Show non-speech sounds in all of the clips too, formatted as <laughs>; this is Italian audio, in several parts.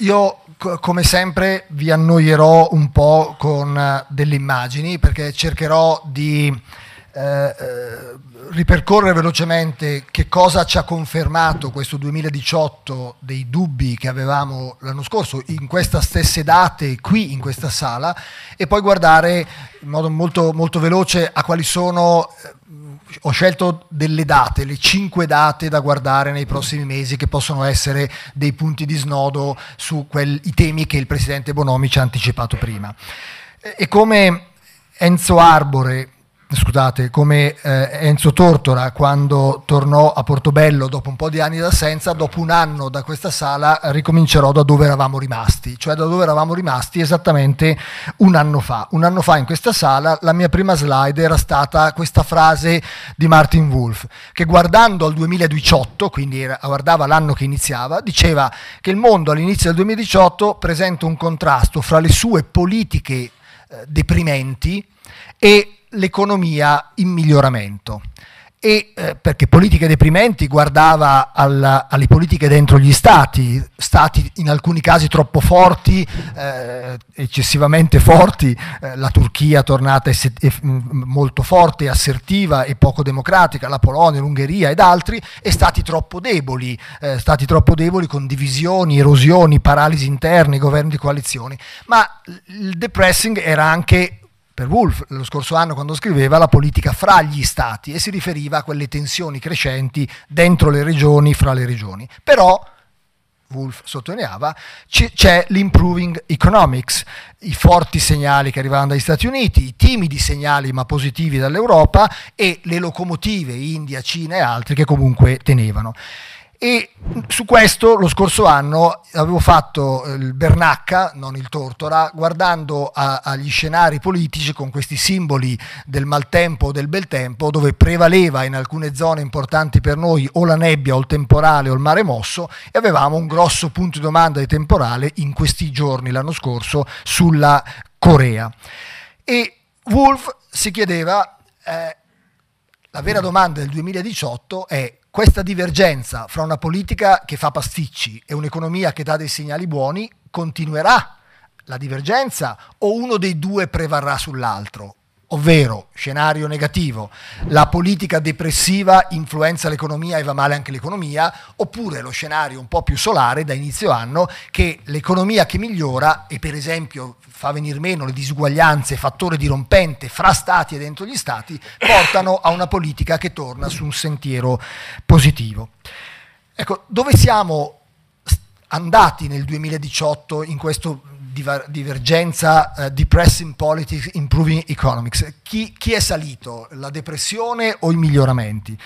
Io come sempre vi annoierò un po' con eh, delle immagini perché cercherò di eh, eh, ripercorrere velocemente che cosa ci ha confermato questo 2018 dei dubbi che avevamo l'anno scorso in queste stesse date qui in questa sala e poi guardare in modo molto, molto veloce a quali sono eh, ho scelto delle date, le cinque date da guardare nei prossimi mesi che possono essere dei punti di snodo su quel, i temi che il presidente Bonomi ci ha anticipato prima. E come Enzo Arbore scusate, come eh, Enzo Tortora quando tornò a Portobello dopo un po' di anni d'assenza, dopo un anno da questa sala ricomincerò da dove eravamo rimasti, cioè da dove eravamo rimasti esattamente un anno fa. Un anno fa in questa sala la mia prima slide era stata questa frase di Martin Wolf, che guardando al 2018, quindi era, guardava l'anno che iniziava, diceva che il mondo all'inizio del 2018 presenta un contrasto fra le sue politiche eh, deprimenti e l'economia in miglioramento e eh, perché politiche deprimenti guardava alla, alle politiche dentro gli stati, stati in alcuni casi troppo forti, eh, eccessivamente forti, eh, la Turchia tornata es- mm, molto forte, assertiva e poco democratica, la Polonia, l'Ungheria ed altri, e stati troppo deboli, eh, stati troppo deboli con divisioni, erosioni, paralisi interne, governi di coalizioni, ma il depressing era anche per Wolff lo scorso anno quando scriveva la politica fra gli stati e si riferiva a quelle tensioni crescenti dentro le regioni, fra le regioni. Però Wolf sottolineava, c'è l'improving economics, i forti segnali che arrivavano dagli Stati Uniti, i timidi segnali ma positivi dall'Europa e le locomotive India, Cina e altri che comunque tenevano. E su questo lo scorso anno avevo fatto eh, il Bernacca, non il Tortora, guardando a, agli scenari politici con questi simboli del maltempo o del bel tempo, dove prevaleva in alcune zone importanti per noi o la nebbia o il temporale o il mare mosso e avevamo un grosso punto di domanda di temporale in questi giorni l'anno scorso sulla Corea. E Wolf si chiedeva... Eh, la vera domanda del 2018 è questa divergenza fra una politica che fa pasticci e un'economia che dà dei segnali buoni continuerà la divergenza o uno dei due prevarrà sull'altro? Ovvero, scenario negativo, la politica depressiva influenza l'economia e va male anche l'economia, oppure lo scenario un po' più solare da inizio anno, che l'economia che migliora e per esempio fa venir meno le disuguaglianze, fattore dirompente fra stati e dentro gli stati, portano a una politica che torna su un sentiero positivo. Ecco, dove siamo andati nel 2018 in questo divergenza uh, depressing politics, improving economics. Chi, chi, è salito? La depressione o i miglioramenti?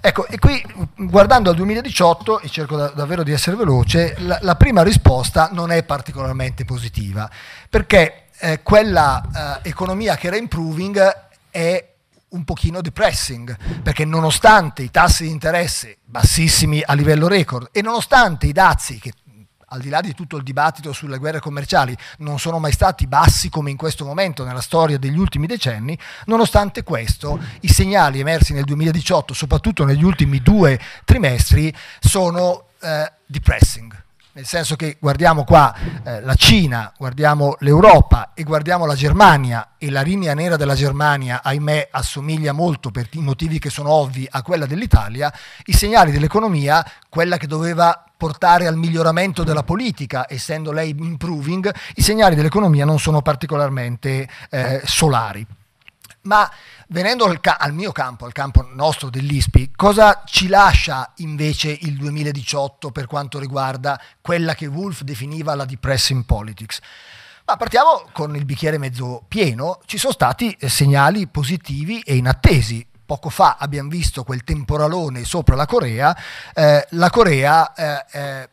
Ecco, e qui mm, guardando al 2018, e cerco da, davvero di essere veloce, la, la, prima risposta non è particolarmente positiva, perché eh, quella eh, economia che era improving è un pochino depressing, perché nonostante i tassi di interesse bassissimi a livello record e nonostante i dazi che al di là di tutto il dibattito sulle guerre commerciali, non sono mai stati bassi come in questo momento nella storia degli ultimi decenni, nonostante questo i segnali emersi nel 2018, soprattutto negli ultimi due trimestri, sono eh, depressing nel senso che guardiamo qua eh, la Cina, guardiamo l'Europa e guardiamo la Germania e la linea nera della Germania, ahimè, assomiglia molto per i motivi che sono ovvi a quella dell'Italia, i segnali dell'economia, quella che doveva portare al miglioramento della politica, essendo lei improving, i segnali dell'economia non sono particolarmente eh, solari. Ma venendo al, ca- al, mio campo, al campo nostro dell'ISPI, cosa ci lascia invece il 2018 per quanto riguarda quella che Wolf definiva la depressing politics? Ma partiamo con il bicchiere mezzo pieno, ci sono stati eh, segnali positivi e inattesi. Poco fa abbiamo visto quel temporalone sopra la Corea, eh, la Corea eh, eh,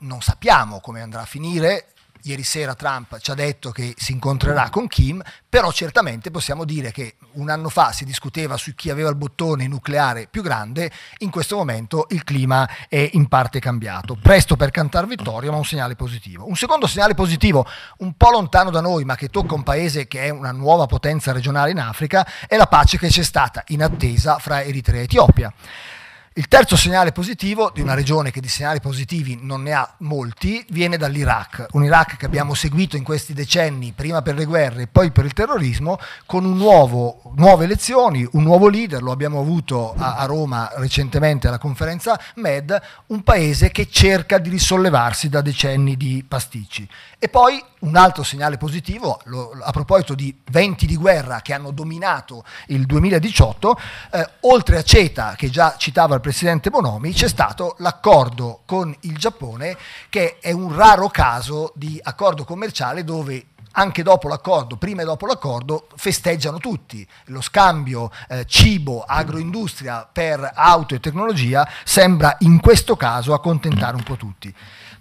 non sappiamo come andrà a finire, Ieri sera Trump ci ha detto che si incontrerà con Kim, però certamente possiamo dire che un anno fa si discuteva su chi aveva il bottone nucleare più grande, in questo momento il clima è in parte cambiato. Presto per cantare vittoria, ma un segnale positivo. Un secondo segnale positivo, un po' lontano da noi, ma che tocca un paese che è una nuova potenza regionale in Africa, è la pace che c'è stata in attesa fra Eritrea e Etiopia. Il terzo segnale positivo di una mm. regione che di segnali positivi non ne ha molti viene dall'Iraq, un Iraq che abbiamo mm. seguito in questi decenni, prima per le guerre e poi per il terrorismo, con nuovo, nuove elezioni, un nuovo leader, lo abbiamo avuto a, a Roma recentemente alla conferenza MED, un paese che cerca di risollevarsi da decenni di pasticci. E poi un altro segnale positivo, lo, a proposito di venti di guerra che hanno dominato il 2018, eh, oltre a CETA, che già citava il presidente Bonomi, c'è stato l'accordo con il Giappone che è un raro caso di accordo commerciale dove anche dopo l'accordo, prima e dopo l'accordo, festeggiano tutti. Lo scambio eh, cibo-agroindustria per auto e tecnologia sembra in questo caso accontentare un po' tutti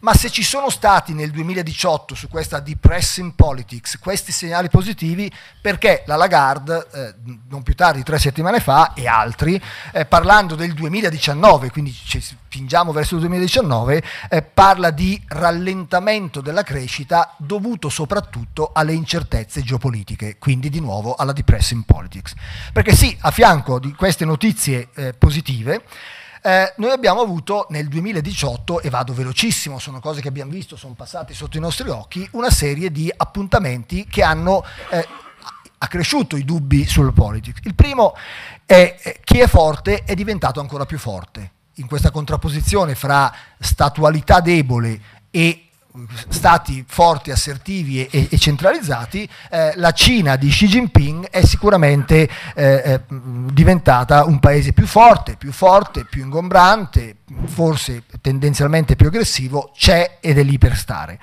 ma se ci sono stati nel 2018 su questa depressing politics questi segnali positivi, perché la Lagarde, eh, non più tardi tre settimane fa, e altri, eh, parlando del 2019, quindi ci spingiamo verso il 2019, eh, parla di rallentamento della crescita dovuto soprattutto alle incertezze geopolitiche, quindi di nuovo alla depressing politics. Perché sì, a fianco di queste notizie eh, positive, eh, noi abbiamo avuto nel 2018, e vado velocissimo, sono cose che abbiamo visto, sono passate sotto i nostri occhi, una serie di appuntamenti che hanno... Eh, accresciuto i dubbi sul politics. Il primo è eh, chi è forte è diventato ancora più forte in questa contrapposizione fra statualità debole e stati forti, assertivi e, e centralizzati, eh, la Cina di Xi Jinping è sicuramente eh, eh, diventata un paese più forte, più forte, più ingombrante, forse tendenzialmente più aggressivo, c'è ed è lì per stare.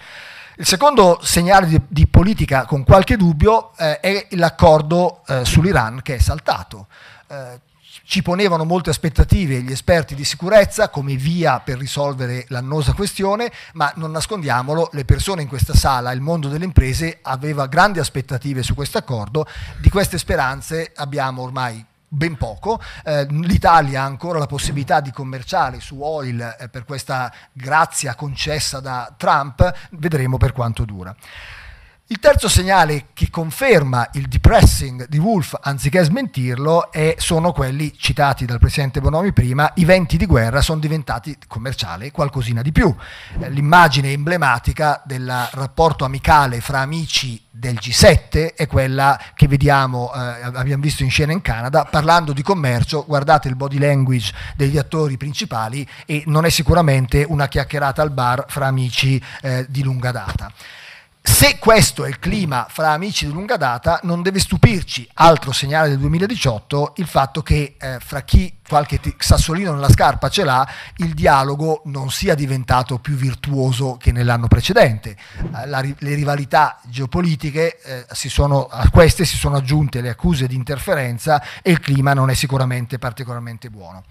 Il secondo segnale di, di politica con qualche dubbio eh, è l'accordo eh, sull'Iran che è saltato eh, ci ponevano molte aspettative gli esperti di sicurezza come via per risolvere l'annosa questione, ma non nascondiamolo, le persone in questa sala, il mondo delle imprese aveva grandi aspettative su questo accordo, di queste speranze abbiamo ormai ben poco. Eh, L'Italia ha ancora la possibilità di commerciare su oil eh, per questa grazia concessa da Trump, vedremo per quanto dura. Il terzo segnale che conferma il depressing di Wolf anziché smentirlo è, sono quelli citati dal presidente Bonomi prima, i venti di guerra sono diventati commerciali qualcosina di più. Eh, l'immagine emblematica del rapporto amicale fra amici del G7 è quella che vediamo, eh, abbiamo visto in scena in Canada, parlando di commercio, guardate il body language degli attori principali e non è sicuramente una chiacchierata al bar fra amici eh, di lunga data. Se questo è il clima fra amici di lunga data, non deve stupirci, altro segnale del 2018, il fatto che eh, fra chi qualche t- sassolino nella scarpa ce l'ha, il dialogo non sia diventato più virtuoso che nell'anno precedente. Eh, ri- le rivalità geopolitiche, eh, sono, a queste si sono aggiunte le accuse di interferenza e il clima non è sicuramente particolarmente buono.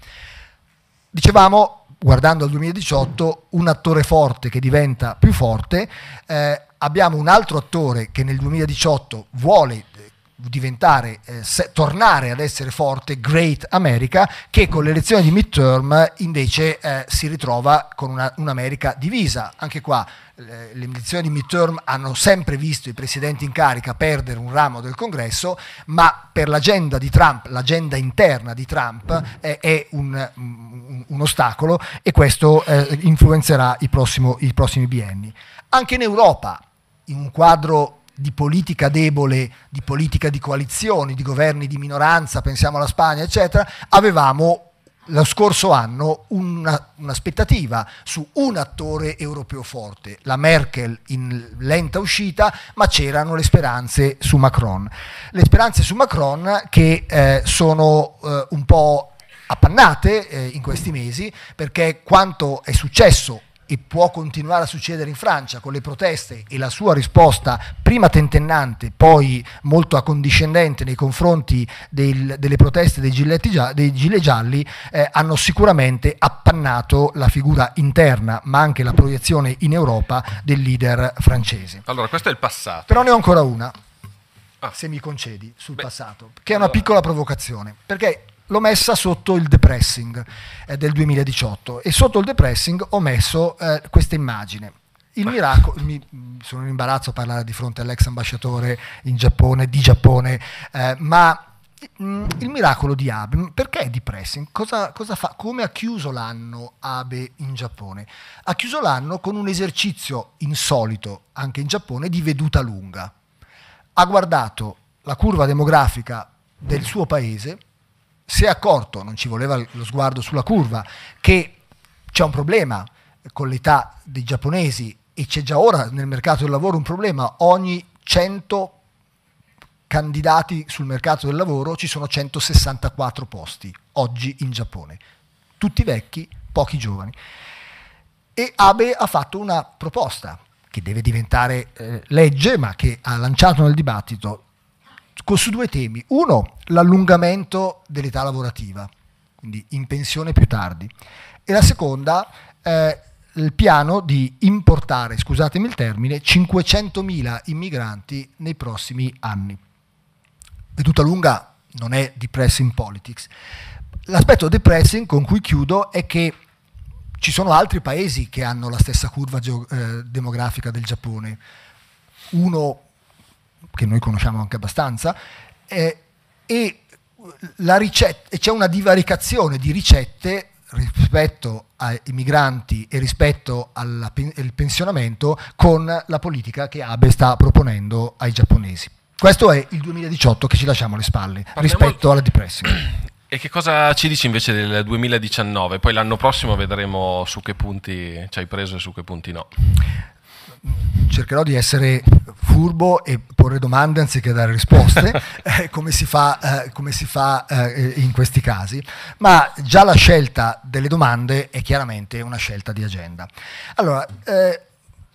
Dicevamo, guardando al 2018, un attore forte che diventa più forte eh, abbiamo un altro attore che nel 2018 vuole eh, diventare, eh, se, tornare ad essere forte, Great America, che con l'elezione di midterm eh, invece eh, si ritrova con una, un'America divisa. Anche qua le, elezioni di midterm hanno sempre visto i presidenti in carica perdere un ramo del congresso, ma per l'agenda di Trump, l'agenda interna di Trump eh, è un, un, un, ostacolo e questo eh, influenzerà prossimo, i prossimi bienni. Anche in Europa in un quadro di politica debole, di politica di coalizioni, di governi di minoranza, pensiamo alla Spagna, eccetera, avevamo lo scorso anno una, un'aspettativa su un attore europeo forte, la Merkel in lenta uscita, ma c'erano le speranze su Macron. Le speranze su Macron che eh, sono eh, un po' appannate eh, in questi mesi perché quanto è successo e può continuare a succedere in Francia con le proteste e la sua risposta prima tentennante, poi molto accondiscendente nei confronti del, delle proteste dei, gia, dei gilet gialli, eh, hanno sicuramente appannato la figura interna, ma anche la proiezione in Europa del leader francese. Allora, questo è il passato. Però ne ho ancora una. Ah. Se mi concedi sul Beh, passato, che è una allora... piccola provocazione, perché l'ho messa sotto il depressing eh, del 2018 e sotto il depressing ho messo eh, questa immagine. Il miracolo, mi, sono in imbarazzo a parlare di fronte all'ex ambasciatore in Giappone, di Giappone, eh, ma mh, mm, il miracolo di Abe, mm, perché è depressing? Cosa, cosa fa? Come ha chiuso l'anno Abe in Giappone? Ha chiuso l'anno con un esercizio insolito, anche in Giappone, di veduta lunga. Ha guardato la curva demografica del suo paese si è accorto, non ci voleva lo sguardo sulla curva, che c'è un problema con l'età dei giapponesi e c'è già ora nel mercato del lavoro un problema, ogni 100 candidati sul mercato del lavoro ci sono 164 posti oggi in Giappone, tutti vecchi, pochi giovani. E Abe ha fatto una proposta che deve diventare eh, legge, ma che ha lanciato nel dibattito Ecco, su due temi. Uno, l'allungamento dell'età lavorativa, quindi in pensione più tardi. E la seconda, eh, il piano di importare, scusatemi il termine, 500.000 immigranti nei prossimi anni. Veduta lunga non è depressing politics. L'aspetto depressing con cui chiudo è che ci sono altri paesi che hanno la stessa curva eh, demografica del Giappone. Uno che noi conosciamo anche abbastanza, eh, e ricetta, c'è una divaricazione di ricette rispetto ai migranti e rispetto alla, al pensionamento con la politica che Abe sta proponendo ai giapponesi. Questo è il 2018 che ci lasciamo alle spalle Parliamo rispetto alla depressione. <clears throat> E che cosa ci dici invece del 2019? Poi l'anno prossimo vedremo su che punti ci hai preso e su che punti no cercherò di essere furbo e porre domande anziché dare risposte, <laughs> eh, come si fa, eh, come si fa eh, in questi casi, ma già la scelta delle domande è chiaramente una scelta di agenda. Allora, eh,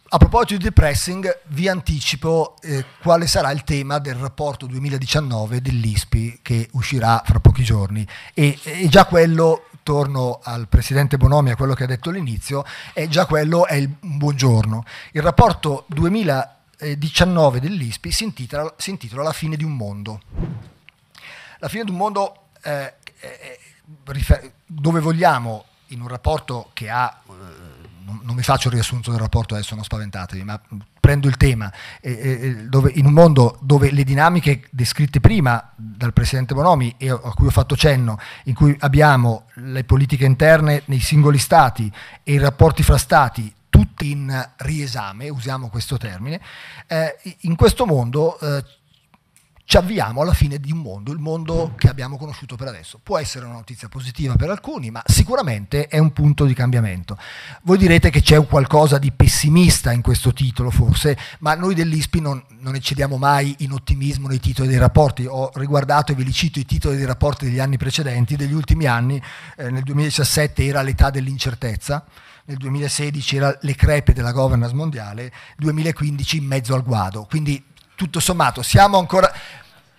a proposito di depressing, vi anticipo eh, quale sarà il tema del rapporto 2019 dell'ISPI che uscirà fra pochi giorni e, e già quello torno al presidente Bonomi, a quello che ha detto all'inizio, è già quello è il buongiorno. Il rapporto 2019 dell'ISPI si intitola, si intitola La fine di un mondo. La fine di un mondo eh, eh dove vogliamo, in un rapporto che ha eh, non, non, mi faccio il riassunto del rapporto adesso, non spaventatevi, ma prendo il tema, eh, dove, in un mondo dove le dinamiche descritte prima dal Presidente Bonomi e a cui ho fatto cenno, in cui abbiamo le politiche interne nei singoli stati e i rapporti fra stati, tutti in riesame, usiamo questo termine, eh, in questo mondo eh, ci avviamo alla fine di un mondo, il mondo che abbiamo conosciuto per adesso. Può essere una notizia positiva per alcuni, ma sicuramente è un punto di cambiamento. Voi direte che c'è qualcosa di pessimista in questo titolo forse, ma noi dell'ISPI non, non eccediamo mai in ottimismo nei titoli dei rapporti. Ho riguardato e vi li cito i titoli dei rapporti degli anni precedenti, degli ultimi anni, eh, nel 2017 era l'età dell'incertezza nel 2016 era le crepe della governance mondiale, 2015 in mezzo al guado. Quindi tutto sommato siamo ancora,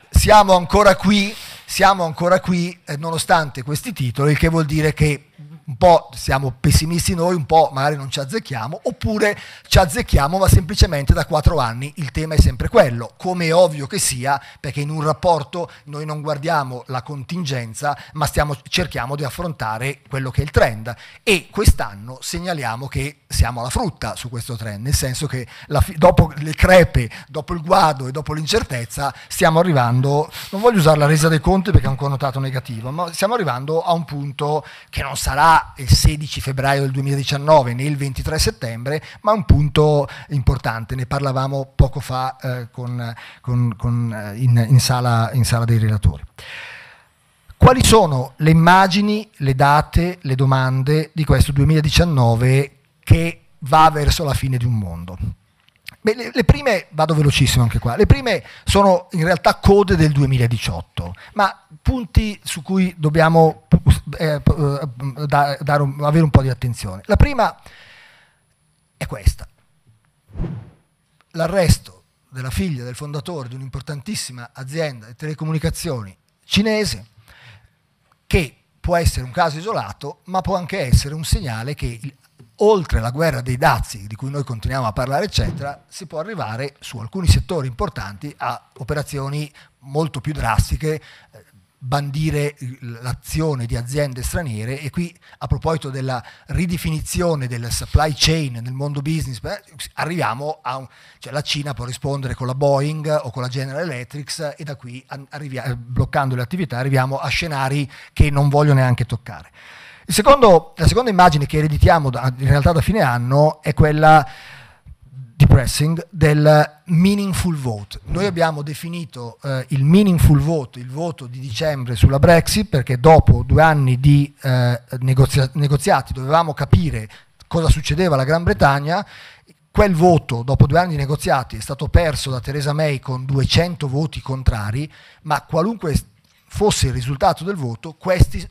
siamo ancora qui, siamo ancora qui eh, nonostante questi titoli, che vuol dire che un po' siamo pessimisti noi, un po' magari non ci azzecchiamo, oppure ci azzecchiamo ma semplicemente da quattro anni il tema è sempre quello, come è ovvio che sia, perché in un rapporto noi non guardiamo la contingenza ma stiamo, cerchiamo di affrontare quello che è il trend e quest'anno segnaliamo che siamo alla frutta su questo trend, nel senso che la, dopo le crepe, dopo il guado e dopo l'incertezza stiamo arrivando, non voglio usare la resa dei conti perché è un connotato negativo, ma stiamo arrivando a un punto che non sarà il 16 febbraio del 2019 né il 23 settembre, ma un punto importante, ne parlavamo poco fa eh, con, con, con, eh, in, in, sala, in sala dei relatori. Quali sono le immagini, le date, le domande di questo 2019 che va verso la fine di un mondo. Beh, le, le, prime, vado velocissimo anche qua, le prime sono in realtà code del 2018, ma punti su cui dobbiamo eh, eh da, da, avere un po' di attenzione. La prima è questa, l'arresto della figlia del fondatore di un'importantissima azienda di telecomunicazioni cinese che può essere un caso isolato, ma può anche essere un segnale che oltre la guerra dei dazi, di cui noi continuiamo a parlare, eccetera, si può arrivare su alcuni settori importanti a operazioni molto più drastiche, eh, bandire l'azione di aziende straniere e qui a proposito della ridefinizione del supply chain nel mondo business beh, arriviamo a un, cioè la Cina può rispondere con la Boeing o con la General Electric e da qui arrivia, bloccando le attività arriviamo a scenari che non voglio neanche toccare. Secondo, la seconda immagine che ereditiamo da, in realtà da fine anno è quella depressing del meaningful vote. Noi abbiamo definito eh, il meaningful vote, il voto di dicembre sulla Brexit, perché dopo due anni di eh, negozia- negoziati dovevamo capire cosa succedeva alla Gran Bretagna. Quel voto, dopo due anni di negoziati, è stato perso da Theresa May con 200 voti contrari, ma qualunque fosse il risultato del voto, questi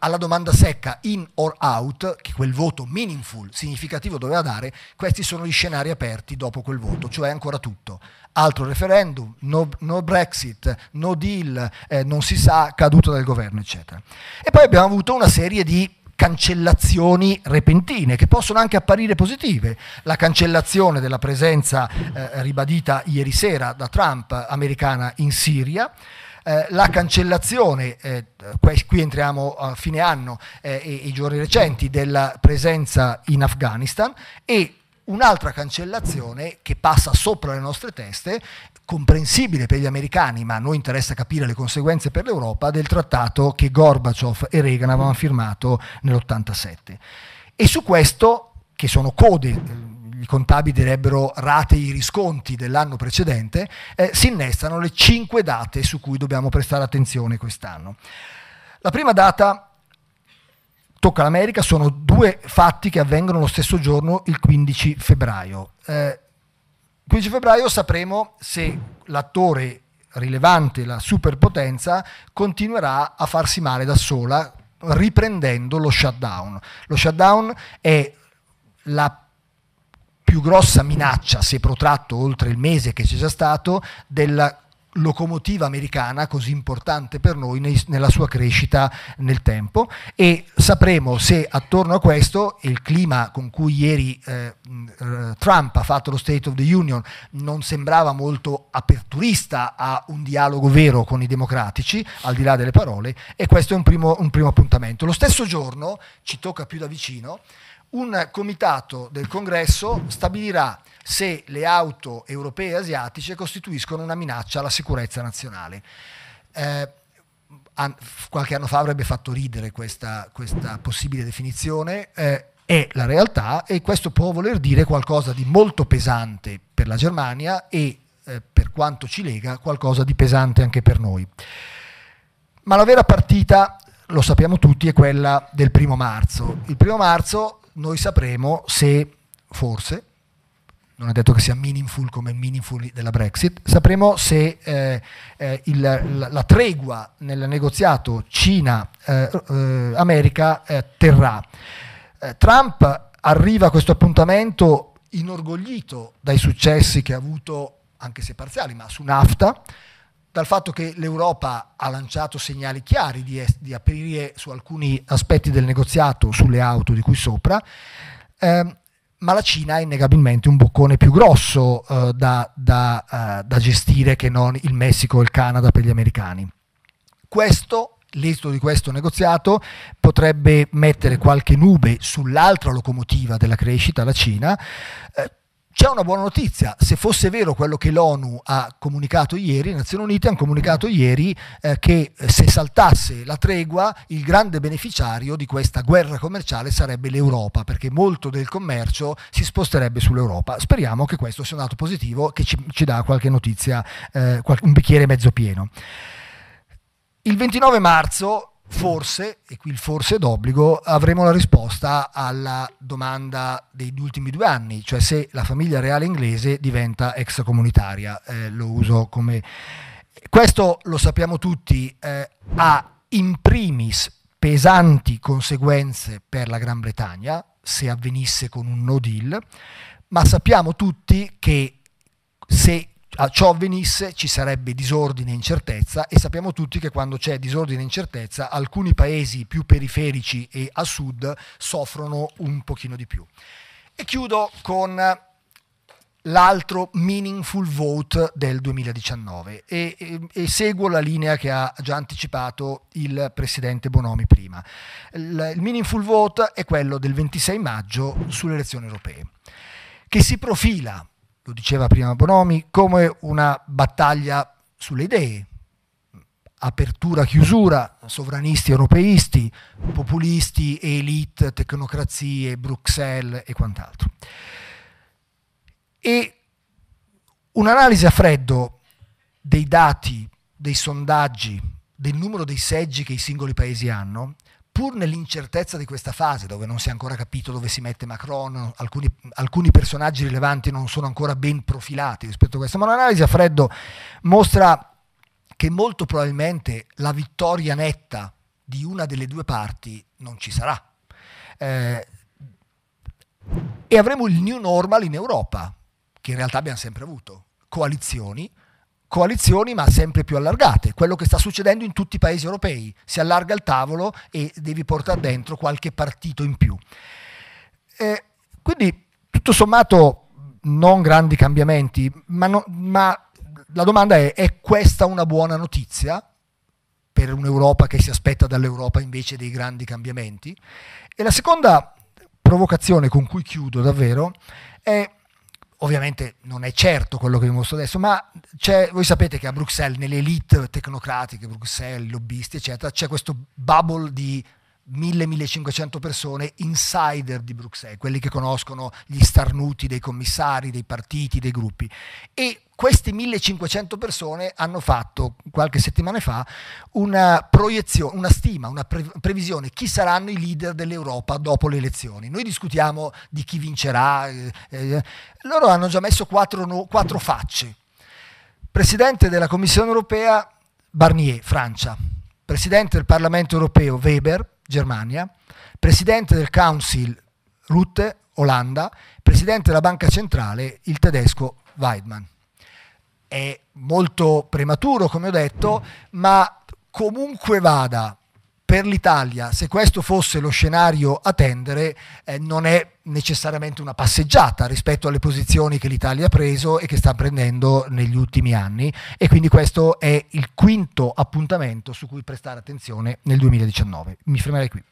alla domanda secca in or out, che quel voto meaningful, significativo doveva dare, questi sono gli scenari aperti dopo quel voto, cioè ancora tutto. Altro referendum, no, no Brexit, no deal, eh, non si sa, caduta del governo, eccetera. E poi abbiamo avuto una serie di cancellazioni repentine che possono anche apparire positive. La cancellazione della presenza eh, ribadita ieri sera da Trump americana in Siria, eh, la cancellazione, eh, qui entriamo a fine anno eh, e i giorni recenti, della presenza in Afghanistan e un'altra cancellazione che passa sopra le nostre teste, comprensibile per gli americani, ma a noi interessa capire le conseguenze per l'Europa, del trattato che Gorbaciov e Reagan avevano firmato nell'87. E su questo, che sono code i contabili direbbero rate i risconti dell'anno precedente, eh, si innestano le cinque date su cui dobbiamo prestare attenzione quest'anno. La prima data tocca l'America, sono due fatti che avvengono lo stesso giorno, il 15 febbraio. Eh, 15 febbraio sapremo se l'attore rilevante, la superpotenza, continuerà a farsi male da sola riprendendo lo shutdown. Lo shutdown è la più grossa minaccia, se protratto oltre il mese che c'è già stato, della locomotiva americana così importante per noi nella sua crescita nel tempo e sapremo se attorno a questo il clima con cui ieri eh, eh, Trump ha fatto lo State of the Union non sembrava molto aperturista a un dialogo vero con i democratici al di là delle parole e questo è un primo, un primo appuntamento. Lo stesso giorno ci tocca più da vicino un comitato del congresso stabilirà se le auto europee e asiatiche costituiscono una minaccia alla sicurezza nazionale. Eh, an- qualche anno fa avrebbe fatto ridere questa, questa possibile definizione. Eh, è la realtà e questo può voler dire qualcosa di molto pesante per la Germania e eh, per quanto ci lega qualcosa di pesante anche per noi. Ma la vera partita, lo sappiamo tutti, è quella del primo marzo. Il primo marzo noi sapremo se forse, non è detto che sia meaningful come il meaningful della Brexit, sapremo se eh, eh, il, la, la, tregua nel negoziato Cina-America eh, eh, eh, terrà. Trump arriva a questo appuntamento inorgoglito dai successi che ha avuto, anche se parziali, ma su NAFTA, dal fatto che l'Europa ha lanciato segnali chiari di, est- di aprire su alcuni aspetti del negoziato sulle auto di qui sopra, ehm, ma la Cina è innegabilmente un boccone più grosso eh, da, da, eh, da gestire che non il Messico o il Canada per gli americani. Questo l'esito di questo negoziato potrebbe mettere qualche nube sull'altra locomotiva della crescita, la Cina, eh, c'è una buona notizia, se fosse vero quello che l'ONU ha comunicato ieri, le Nazioni Unite hanno comunicato ieri eh, che eh, se saltasse la tregua il grande beneficiario di questa guerra commerciale sarebbe l'Europa, perché molto del commercio si sposterebbe sull'Europa. Speriamo che questo sia un dato positivo che ci, ci dà qualche notizia, eh, un bicchiere mezzo pieno. Il 29 marzo forse, e qui il forse è d'obbligo, avremo la risposta alla domanda degli ultimi due anni, cioè se la famiglia reale inglese diventa extracomunitaria. Eh, lo uso come... Questo lo sappiamo tutti, eh, ha in primis pesanti conseguenze per la Gran Bretagna, se avvenisse con un no deal, ma sappiamo tutti che se a ah, ciò avvenisse ci sarebbe disordine e incertezza e sappiamo tutti che quando c'è disordine e incertezza alcuni paesi più periferici e a sud soffrono un pochino di più. E chiudo con l'altro meaningful vote del 2019 e, e, e, seguo la linea che ha già anticipato il presidente Bonomi prima. Il, il meaningful vote è quello del 26 maggio sulle elezioni europee, che si profila lo diceva prima Bonomi, come una battaglia sulle idee, apertura, chiusura, sovranisti, europeisti, populisti, elite, tecnocrazie, Bruxelles e quant'altro. E un'analisi a freddo dei dati, dei sondaggi, del numero dei seggi che i singoli paesi hanno, pur nell'incertezza di questa fase, dove non si è ancora capito dove si mette Macron, alcuni, alcuni personaggi rilevanti non sono ancora ben profilati rispetto a questo, ma un'analisi a freddo mostra che molto probabilmente la vittoria netta di una delle due parti non ci sarà. Eh, e avremo il new normal in Europa, che in realtà abbiamo sempre avuto, coalizioni coalizioni ma sempre più allargate, quello che sta succedendo in tutti i paesi europei, si allarga il tavolo e devi portare dentro qualche partito in più. Eh, quindi tutto sommato non grandi cambiamenti, ma, no, ma la domanda è è questa una buona notizia? per un'Europa che si aspetta dall'Europa invece dei grandi cambiamenti. E la seconda provocazione con cui chiudo davvero è Ovviamente non è certo quello che vi mostro adesso, ma voi sapete che a Bruxelles, nelle elite tecnocratiche, Bruxelles, lobbisti, eccetera, c'è questo bubble di 1000-1500 persone insider di Bruxelles, quelli che conoscono gli starnuti dei commissari, dei partiti, dei gruppi. E queste 1500 persone hanno fatto qualche settimana fa una proiezione, una stima, una pre- previsione chi saranno i leader dell'Europa dopo le elezioni. Noi discutiamo di chi vincerà, eh, eh, loro hanno già messo quattro, no, quattro facce. Presidente della Commissione europea Barnier, Francia. Presidente del Parlamento europeo Weber, Germania, presidente del Council Rutte, Olanda, presidente della Banca Centrale, il tedesco Weidmann. È molto prematuro, come ho detto, ma comunque vada, per l'Italia, se questo fosse lo scenario a tendere, eh, non è necessariamente una passeggiata rispetto alle posizioni che l'Italia ha preso e che sta prendendo negli ultimi anni e quindi questo è il quinto appuntamento su cui prestare attenzione nel 2019. Mi fermerei qui.